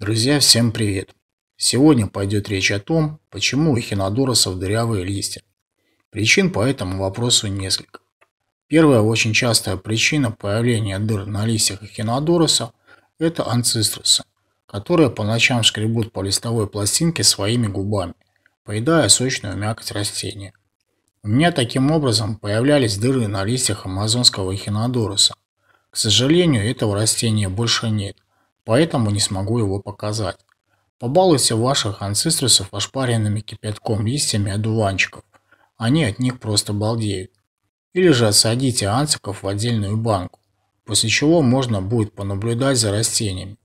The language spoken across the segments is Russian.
Друзья, всем привет! Сегодня пойдет речь о том, почему у хинодоросов дырявые листья. Причин по этому вопросу несколько. Первая очень частая причина появления дыр на листьях эхинодороса – это анцистросы, которые по ночам скребут по листовой пластинке своими губами, поедая сочную мякоть растения. У меня таким образом появлялись дыры на листьях амазонского эхинодороса. К сожалению, этого растения больше нет – поэтому не смогу его показать. Побалуйте ваших анциструсов ошпаренными кипятком листьями одуванчиков. Они от них просто балдеют. Или же отсадите анциков в отдельную банку, после чего можно будет понаблюдать за растениями.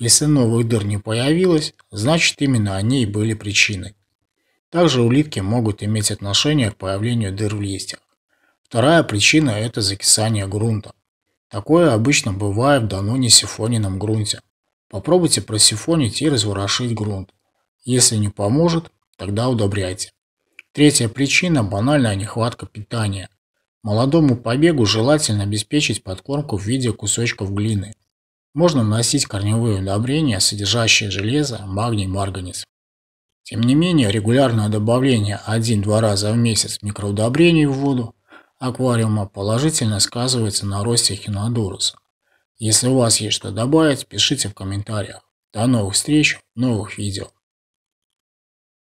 Если новых дыр не появилось, значит именно они и были причиной. Также улитки могут иметь отношение к появлению дыр в листьях. Вторая причина – это закисание грунта. Такое обычно бывает в давно не сифоненном грунте, Попробуйте просифонить и разворошить грунт. Если не поможет, тогда удобряйте. Третья причина – банальная нехватка питания. Молодому побегу желательно обеспечить подкормку в виде кусочков глины. Можно наносить корневые удобрения, содержащие железо, магний, марганец. Тем не менее, регулярное добавление 1-2 раза в месяц микроудобрений в воду аквариума положительно сказывается на росте хинодоруса. Если у вас есть что добавить, пишите в комментариях. До новых встреч, новых видео.